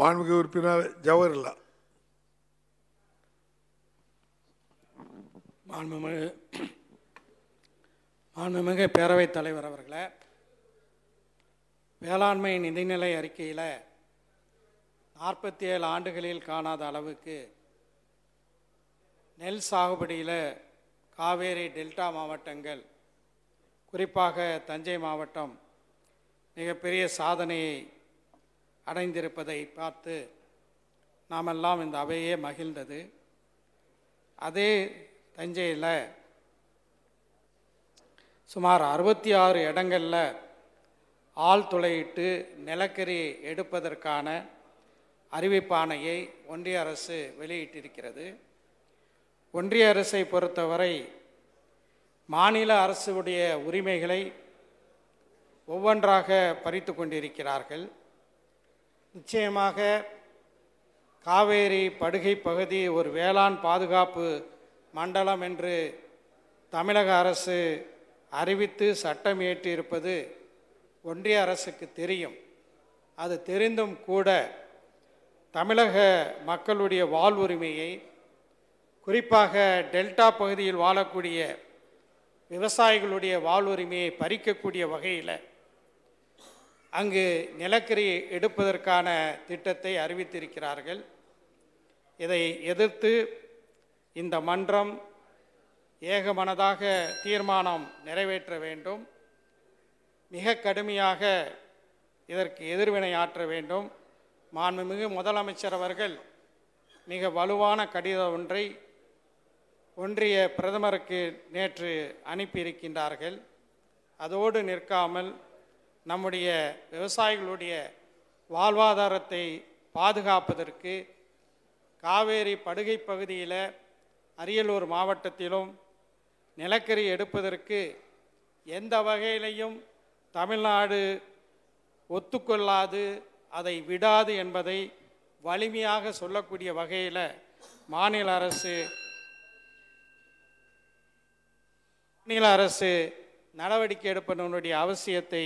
மாண்புமிகு உறுப்பினர் ஜவஹர்லா மாண்புமிகு மாண்புமிகு பேரவைத் தலைவர் அவர்களே வேளாண்மை நிதிநிலை அறிக்கையில் நாற்பத்தி ஏழு ஆண்டுகளில் காணாத அளவுக்கு நெல் சாகுபடியில் காவேரி டெல்டா மாவட்டங்கள் குறிப்பாக தஞ்சை மாவட்டம் மிகப்பெரிய சாதனையை அடைந்திருப்பதை பார்த்து நாமெல்லாம் இந்த அவையே மகிழ்ந்தது அதே தஞ்சையில் சுமார் அறுபத்தி ஆறு இடங்களில் ஆள் துளையிட்டு நிலக்கரி எடுப்பதற்கான அறிவிப்பானையை ஒன்றிய அரசு வெளியிட்டிருக்கிறது ஒன்றிய அரசை பொறுத்தவரை மாநில அரசுடைய உரிமைகளை ஒவ்வொன்றாக பறித்து கொண்டிருக்கிறார்கள் நிச்சயமாக காவேரி படுகை பகுதி ஒரு வேளாண் பாதுகாப்பு மண்டலம் என்று தமிழக அரசு அறிவித்து சட்டம் இயற்றியிருப்பது ஒன்றிய அரசுக்கு தெரியும் அது தெரிந்தும் கூட தமிழக மக்களுடைய வாழ்வுரிமையை குறிப்பாக டெல்டா பகுதியில் வாழக்கூடிய விவசாயிகளுடைய வாழ்வுரிமையை பறிக்கக்கூடிய வகையில் அங்கு நிலக்கரி எடுப்பதற்கான திட்டத்தை அறிவித்திருக்கிறார்கள் இதை எதிர்த்து இந்த மன்றம் ஏகமனதாக தீர்மானம் நிறைவேற்ற வேண்டும் மிக கடுமையாக இதற்கு எதிர்வினை ஆற்ற வேண்டும் மாண்புமிகு முதலமைச்சர் அவர்கள் மிக வலுவான கடிதம் ஒன்றை ஒன்றிய பிரதமருக்கு நேற்று அனுப்பியிருக்கின்றார்கள் அதோடு நிற்காமல் நம்முடைய விவசாயிகளுடைய வாழ்வாதாரத்தை பாதுகாப்பதற்கு காவேரி படுகை பகுதியில் அரியலூர் மாவட்டத்திலும் நிலக்கரி எடுப்பதற்கு எந்த வகையிலையும் தமிழ்நாடு ஒத்துக்கொள்ளாது அதை விடாது என்பதை வலிமையாக சொல்லக்கூடிய வகையில் மாநில அரசு மாநில அரசு நடவடிக்கை எடுப்பதனுடைய அவசியத்தை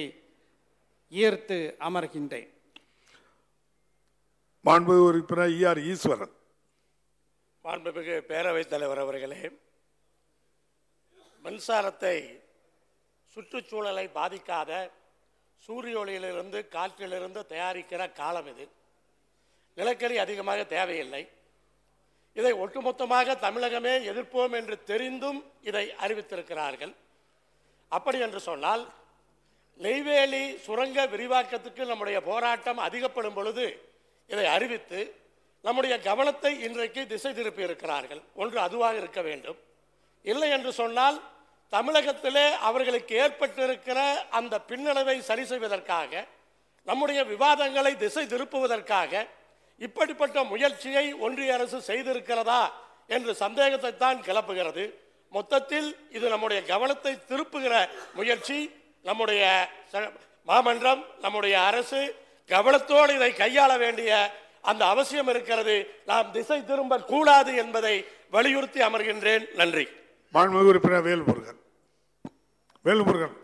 ஈர்த்து அமர்கின்றேன் உறுப்பினர் ஈஸ்வரன் மாண்புமிகு பேரவைத் தலைவர் அவர்களே மின்சாரத்தை சுற்றுச்சூழலை பாதிக்காத சூரிய ஒளியிலிருந்து காற்றிலிருந்து தயாரிக்கிற காலம் இது நிலக்கரி அதிகமாக தேவையில்லை இதை ஒட்டுமொத்தமாக தமிழகமே எதிர்ப்போம் என்று தெரிந்தும் இதை அறிவித்திருக்கிறார்கள் அப்படி என்று சொன்னால் நெய்வேலி சுரங்க விரிவாக்கத்துக்கு நம்முடைய போராட்டம் அதிகப்படும் பொழுது இதை அறிவித்து நம்முடைய கவனத்தை இன்றைக்கு திசை திருப்பி இருக்கிறார்கள் ஒன்று அதுவாக இருக்க வேண்டும் இல்லை என்று சொன்னால் தமிழகத்திலே அவர்களுக்கு ஏற்பட்டிருக்கிற அந்த பின்னடைவை சரி செய்வதற்காக நம்முடைய விவாதங்களை திசை திருப்புவதற்காக இப்படிப்பட்ட முயற்சியை ஒன்றிய அரசு செய்திருக்கிறதா என்று சந்தேகத்தை தான் கிளப்புகிறது மொத்தத்தில் இது நம்முடைய கவனத்தை திருப்புகிற முயற்சி நம்முடைய மாமன்றம் நம்முடைய அரசு கவனத்தோடு இதை கையாள வேண்டிய அந்த அவசியம் இருக்கிறது நாம் திசை திரும்ப கூடாது என்பதை வலியுறுத்தி அமர்கின்றேன் நன்றி மாண்புமிகு உறுப்பினர் வேலுமுருகன் வேலுமுருகன்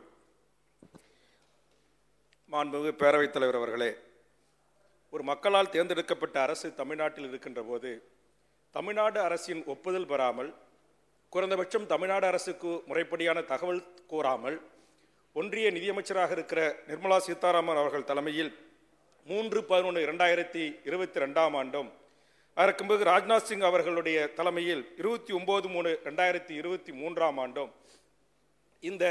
மாண்புமிகு பேரவைத் தலைவர் அவர்களே ஒரு மக்களால் தேர்ந்தெடுக்கப்பட்ட அரசு தமிழ்நாட்டில் இருக்கின்ற போது தமிழ்நாடு அரசின் ஒப்புதல் பெறாமல் குறைந்தபட்சம் தமிழ்நாடு அரசுக்கு முறைப்படியான தகவல் கூறாமல் ஒன்றிய நிதியமைச்சராக இருக்கிற நிர்மலா சீதாராமன் அவர்கள் தலைமையில் மூன்று பதினொன்று இரண்டாயிரத்தி இருபத்தி ரெண்டாம் ஆண்டும் அதற்கு பிறகு ராஜ்நாத் சிங் அவர்களுடைய தலைமையில் இருபத்தி ஒம்பது மூணு ரெண்டாயிரத்தி இருபத்தி மூன்றாம் ஆண்டும் இந்த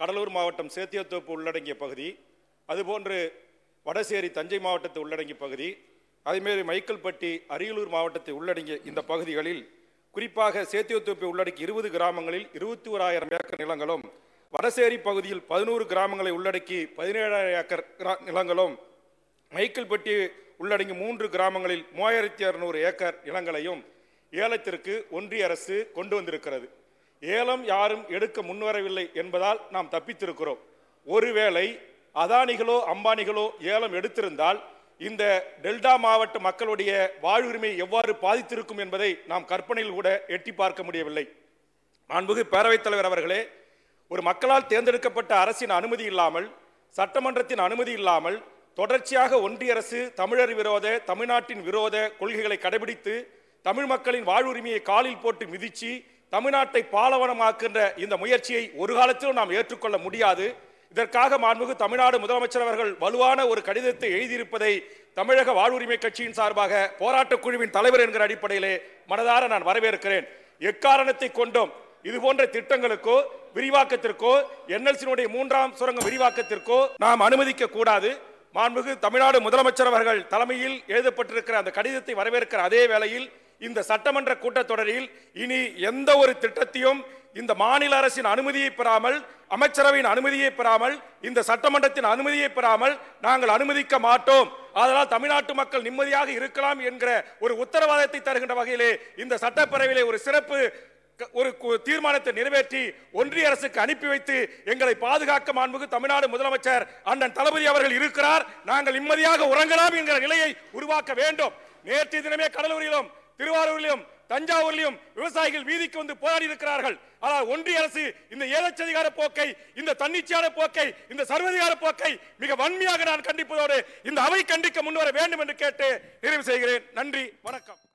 கடலூர் மாவட்டம் சேத்தியத்தோப்பு உள்ளடங்கிய பகுதி அதுபோன்று வடசேரி தஞ்சை மாவட்டத்தை உள்ளடங்கிய பகுதி அதேமாரி மைக்கேல்பட்டி அரியலூர் மாவட்டத்தை உள்ளடங்கிய இந்த பகுதிகளில் குறிப்பாக சேத்தியத்தோப்பை உள்ளடக்கி இருபது கிராமங்களில் இருபத்தி ஓராயிரம் ஏக்கர் நிலங்களும் வடசேரி பகுதியில் பதினோரு கிராமங்களை உள்ளடக்கி பதினேழாயிரம் ஏக்கர் நிலங்களும் மைக்கேல்பட்டி உள்ளடங்கி மூன்று கிராமங்களில் மூவாயிரத்தி அறுநூறு ஏக்கர் நிலங்களையும் ஏலத்திற்கு ஒன்றிய அரசு கொண்டு வந்திருக்கிறது ஏலம் யாரும் எடுக்க முன்வரவில்லை என்பதால் நாம் தப்பித்திருக்கிறோம் ஒருவேளை அதானிகளோ அம்பானிகளோ ஏலம் எடுத்திருந்தால் இந்த டெல்டா மாவட்ட மக்களுடைய வாழ்வுரிமை எவ்வாறு பாதித்திருக்கும் என்பதை நாம் கற்பனையில் கூட எட்டி பார்க்க முடியவில்லை அன்புகு பேரவைத் தலைவர் அவர்களே ஒரு மக்களால் தேர்ந்தெடுக்கப்பட்ட அரசின் அனுமதி இல்லாமல் சட்டமன்றத்தின் அனுமதி இல்லாமல் தொடர்ச்சியாக ஒன்றிய அரசு தமிழர் விரோத தமிழ்நாட்டின் விரோத கொள்கைகளை கடைபிடித்து தமிழ் மக்களின் வாழ்வுரிமையை காலில் போட்டு மிதித்து தமிழ்நாட்டை பாலவனமாக்குகின்ற இந்த முயற்சியை ஒரு காலத்திலும் நாம் ஏற்றுக்கொள்ள முடியாது இதற்காக மாண்புகு தமிழ்நாடு முதலமைச்சர் அவர்கள் வலுவான ஒரு கடிதத்தை எழுதியிருப்பதை தமிழக வாழ்வுரிமை கட்சியின் சார்பாக போராட்டக் குழுவின் தலைவர் என்கிற அடிப்படையிலே மனதார நான் வரவேற்கிறேன் எக்காரணத்தை கொண்டும் இது போன்ற திட்டங்களுக்கோ விரிவாக்கத்திற்கோ என்எல்சியினுடைய மூன்றாம் சுரங்க விரிவாக்கத்திற்கோ நாம் அனுமதிக்க கூடாது மாண்புகு தமிழ்நாடு முதலமைச்சர் அவர்கள் தலைமையில் எழுதப்பட்டிருக்கிற அந்த கடிதத்தை வரவேற்கிற அதே வேளையில் இந்த சட்டமன்ற கூட்டத்தொடரில் இனி எந்த ஒரு திட்டத்தையும் இந்த மாநில அரசின் அனுமதியை பெறாமல் அமைச்சரவையின் அனுமதியை பெறாமல் இந்த சட்டமன்றத்தின் அனுமதியை பெறாமல் நாங்கள் அனுமதிக்க மாட்டோம் அதனால் தமிழ்நாட்டு மக்கள் நிம்மதியாக இருக்கலாம் என்கிற ஒரு உத்தரவாதத்தை தருகின்ற வகையிலே இந்த சட்டப்பேரவையிலே ஒரு சிறப்பு ஒரு தீர்மானத்தை நிறைவேற்றி ஒன்றிய அரசுக்கு அனுப்பி வைத்து எங்களை பாதுகாக்க மாண்புக்கு தமிழ்நாடு முதலமைச்சர் அண்ணன் தளபதி அவர்கள் இருக்கிறார் நாங்கள் நிம்மதியாக உறங்கலாம் என்கிற நிலையை உருவாக்க வேண்டும் நேற்று தினமே கடலூரிலும் திருவாரூரிலும் தஞ்சாவூரிலும் விவசாயிகள் வீதிக்கு வந்து போராடி இருக்கிறார்கள் ஆனால் ஒன்றிய அரசு இந்த ஏலச்சதிகார போக்கை இந்த தன்னிச்சையான போக்கை இந்த சர்வதிகார போக்கை மிக வன்மையாக நான் கண்டிப்பதோடு இந்த அவை கண்டிக்க முன்வர வேண்டும் என்று கேட்டு நிறைவு செய்கிறேன் நன்றி வணக்கம்